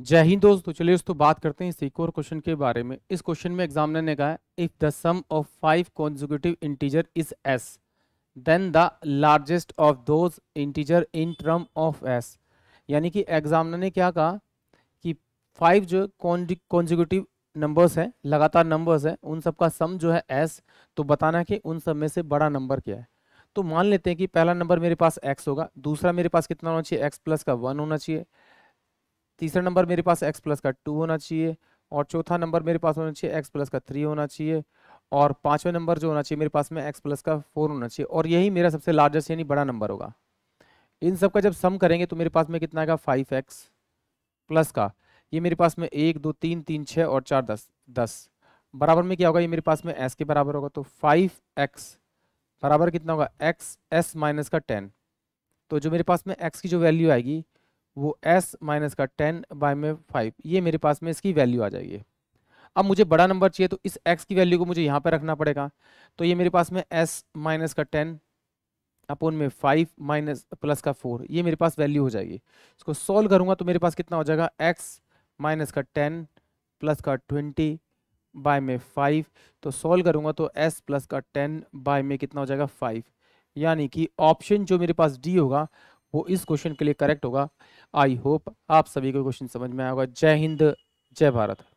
जय हिंद दोस्तों चलिए दोस्तों बात करते हैं इस एक और क्वेश्चन के बारे में इस क्वेश्चन में एग्जामिनर ने कहा if the sum of five consecutive integer is s then the largest of those integer in term of s यानी कि एग्जामिनर ने क्या कहा कि फाइव जो कॉन्जिक्यूटिव नंबर्स है लगातार नंबर्स है उन सबका सम जो है एस तो बताना कि उन सब में से बड़ा नंबर क्या है तो मान लेते हैं कि पहला नंबर मेरे पास एक्स होगा दूसरा मेरे पास कितना होना चाहिए एक्स प्लस का वन होना चाहिए तीसरा नंबर मेरे पास एक्स प्लस का टू होना चाहिए और चौथा नंबर मेरे पास होना चाहिए एक्स प्लस का थ्री होना चाहिए और पाँचवें नंबर जो होना चाहिए मेरे पास में एक्स प्लस का फोर होना चाहिए और यही मेरा सबसे लार्जेस्ट यानी बड़ा नंबर होगा इन सब का जब सम करेंगे तो मेरे पास में कितना आएगा फाइव एक्स प्लस का ये मेरे पास में एक दो तीन तीन छः और चार दस दस बराबर में क्या होगा ये मेरे पास में एस के बराबर होगा तो फाइव एक्स बराबर कितना होगा एक्स एस माइनस का टेन तो जो मेरे पास में एक्स की जो वैल्यू आएगी वो s माइनस का टेन बाय में फाइव ये मेरे पास में इसकी वैल्यू आ जाएगी अब मुझे बड़ा नंबर चाहिए तो इस x की वैल्यू को मुझे यहाँ पे रखना पड़ेगा तो ये मेरे पास में s माइनस का टेन अपोन में फाइव माइनस प्लस का फोर ये मेरे पास वैल्यू हो जाएगी इसको सॉल्व करूँगा तो मेरे पास कितना हो जाएगा एक्स माइनस का टेन प्लस का ट्वेंटी बाय में फाइव तो सॉल्व करूँगा तो एस प्लस का टेन बाय में कितना हो जाएगा फाइव यानी कि ऑप्शन जो मेरे पास डी होगा वो इस क्वेश्चन के लिए करेक्ट होगा आई होप आप सभी को क्वेश्चन समझ में आएगा जय हिंद जय भारत